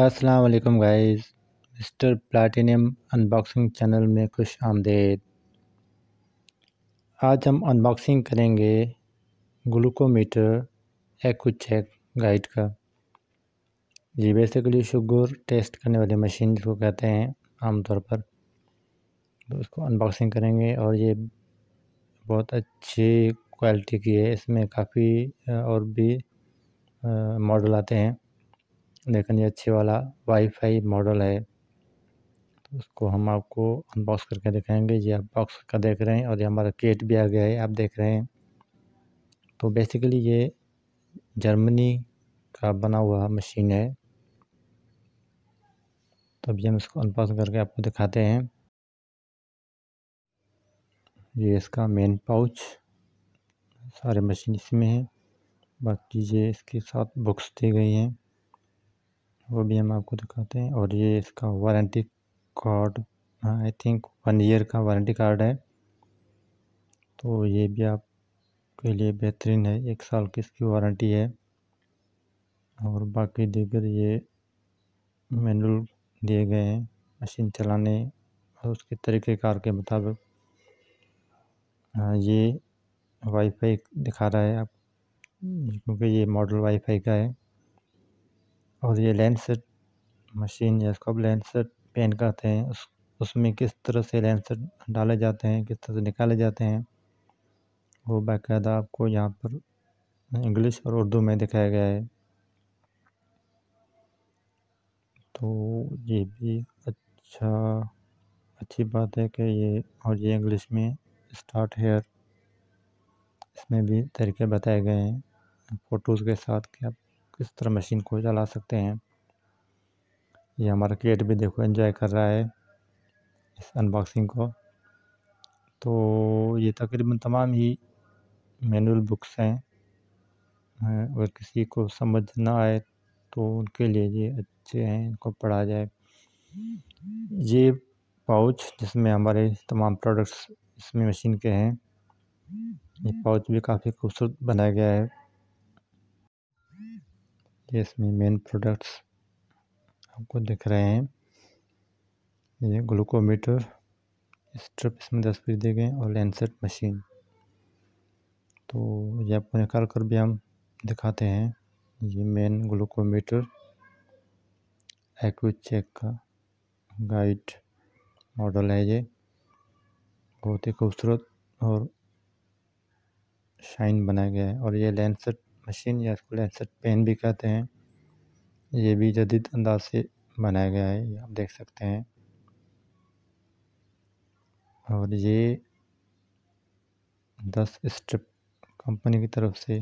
अस्सलाम वालेकुम guys mister platinum unboxing channel में खुश आमदेद आज हम अनबॉक्सिंग करेंगे ग्लूकोमीटर एक चेक गाइड का ये बेसिकली शुगर टेस्ट करने वाली मशीन जिसको कहते हैं आमतौर पर तो उसको अनबॉक्सिंग करेंगे और ये बहुत अच्छी क्वालिटी की है इसमें काफ़ी और भी मॉडल आते हैं लेकिन ये अच्छे वाला वाईफाई मॉडल है तो उसको हम आपको अनबॉक्स करके दिखाएंगे ये आप बॉक्स का देख रहे हैं और ये हमारा केट भी आ गया है आप देख रहे हैं तो बेसिकली ये जर्मनी का बना हुआ मशीन है तो अभी हम इसको अनबॉक्स करके आपको दिखाते हैं ये इसका मेन पाउच सारे मशीन इसमें हैं बाकी ये इसके साथ बुक्स दी गई हैं वो भी हम आपको दिखाते हैं और ये इसका warranty card I think one year का वारंटी कार्ड है तो ये भी आपके लिए बेहतरीन है एक साल की इसकी वारंटी है और बाकी दीगर ये मैनुअल दिए गए हैं मशीन चलाने और उसके तरीक़ेकार के मुताबिक हाँ, ये वाईफाई दिखा रहा है आप क्योंकि ये मॉडल वाईफाई का है और ये लैंडसेट मशीन या इसको आप लैंडसेट पेन कहते हैं उस उसमें किस तरह से लैंडसेट डाले जाते हैं किस तरह से निकाले जाते हैं वो बाकायदा आपको यहाँ पर इंग्लिश और उर्दू में दिखाया गया है तो ये भी अच्छा अच्छी बात है कि ये और ये इंग्लिश में स्टार्ट हेयर इसमें भी तरीके बताए गए हैं फ़ोटोज़ के साथ कि आप इस तरह मशीन को चला सकते हैं ये हमारा क्रिएट भी देखो एंजॉय कर रहा है इस अनबॉक्सिंग को तो ये तकरीबन तमाम ही मैनुअल बुक्स हैं अगर किसी को समझ ना आए तो उनके लिए ये अच्छे हैं इनको पढ़ा जाए ये पाउच जिसमें हमारे तमाम प्रोडक्ट्स इसमें मशीन के हैं ये पाउच भी काफ़ी खूबसूरत बनाया गया है ये इसमें मेन प्रोडक्ट्स आपको दिख रहे हैं ये ग्लूकोमीटर स्ट्रिप इसमें दस पीस दिए गए और लेंसेट मशीन तो ये आपको निकाल कर भी हम दिखाते हैं ये मेन ग्लूकोमीटर चेक का गाइड मॉडल है ये बहुत ही खूबसूरत और शाइन बनाया गया है और ये लेंसेट मशीन या इसको एंसर पेन भी कहते हैं ये भी जदीद अंदाज से बनाया गया है ये आप देख सकते हैं और ये दस स्ट्रिप कंपनी की तरफ से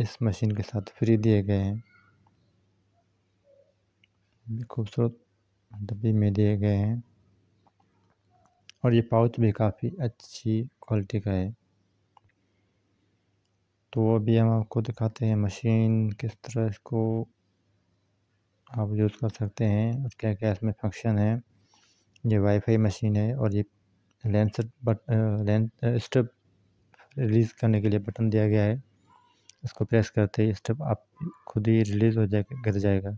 इस मशीन के साथ फ्री दिए गए हैं खूबसूरत डब्बी में दिए गए हैं और ये पाउच भी काफ़ी अच्छी क्वालिटी का है तो अभी हम आपको दिखाते हैं मशीन किस तरह इसको आप यूज़ कर सकते हैं और क्या क्या इसमें फंक्शन है ये वाईफाई मशीन है और ये lens but lens step release करने के लिए बटन दिया गया है इसको प्रेस करते ही स्टेप आप खुद ही रिलीज़ हो जाए गिर जाएगा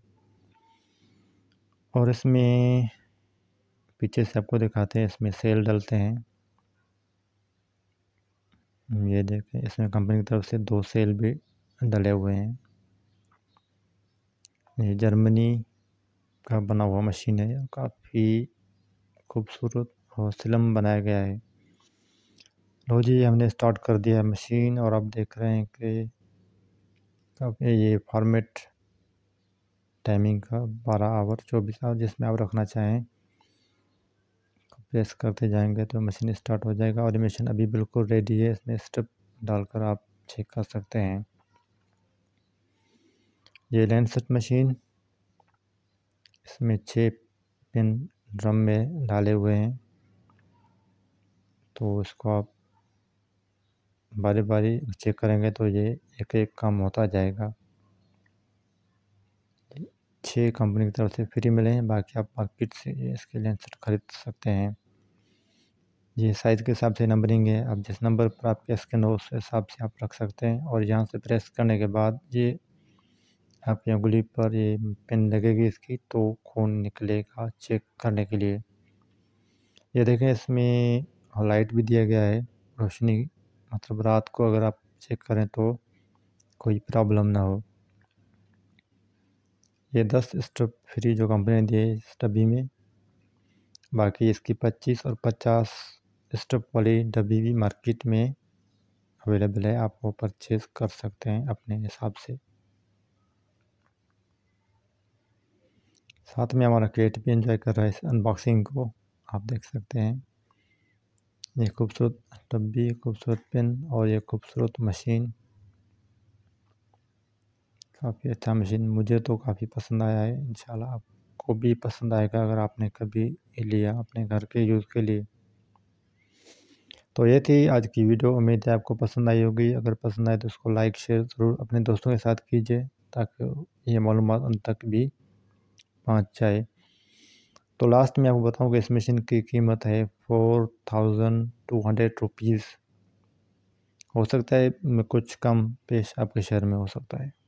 और इसमें पीछे से आपको दिखाते हैं इसमें सेल डालते हैं ये देखें इसमें कंपनी की तरफ से दो सेल भी डले हुए हैं ये जर्मनी का बना हुआ मशीन है काफ़ी खूबसूरत और सिलम बनाया गया है लो जी हमने स्टार्ट कर दिया है मशीन और आप देख रहे हैं कि ये फॉर्मेट टाइमिंग का बारह आवर चौबीस आवर जिसमें आप रखना चाहें प्रेस करते जाएंगे तो मशीन स्टार्ट हो जाएगा और ये मशीन अभी बिल्कुल रेडी है इसमें स्टेप डालकर आप चेक कर सकते हैं ये लैंड सेट मशीन इसमें छः पिन ड्रम में डाले हुए हैं तो इसको आप बारी बारी चेक करेंगे तो ये एक एक काम होता जाएगा छः कंपनी की तरफ से फ्री मिले हैं बाकी आप मार्केट से इसके लेंस खरीद सकते हैं ये साइज़ के हिसाब से नंबरिंग है आप जिस नंबर पर आपके स्किन हो उस हिसाब से आप रख सकते हैं और यहाँ से प्रेस करने के बाद ये आपकी उंगली पर ये पिन लगेगी इसकी तो खून निकलेगा चेक करने के लिए ये देखें इसमें लाइट भी दिया गया है रोशनी मतलब रात को अगर आप चेक करें तो कोई प्रॉब्लम ना हो ये दस स्टब फ्री जो कंपनी ने दिए है स्टबी में बाकी इसकी पच्चीस और पचास स्टॉप वाली डब्बी भी मार्केट में अवेलेबल है आप वो परचेज़ कर सकते हैं अपने हिसाब से साथ में हमारा क्रेट भी एंजॉय कर रहा है इस अनबॉक्सिंग को आप देख सकते हैं ये खूबसूरत डब्बी खूबसूरत पेन और ये खूबसूरत मशीन काफ़ी अच्छा मशीन मुझे तो काफ़ी पसंद आया है इंशाल्लाह आपको भी पसंद आएगा अगर आपने कभी लिया अपने घर के यूज़ के लिए तो ये थी आज की वीडियो उम्मीद है आपको पसंद आई होगी अगर पसंद आए तो उसको लाइक शेयर ज़रूर अपने दोस्तों के साथ कीजिए ताकि ये मालूम उन तक भी पहुँच जाए तो लास्ट में आपको बताऊँ कि इस मशीन की कीमत है four thousand two hundred rupees हो सकता है कुछ कम पेश आपके शहर में हो सकता है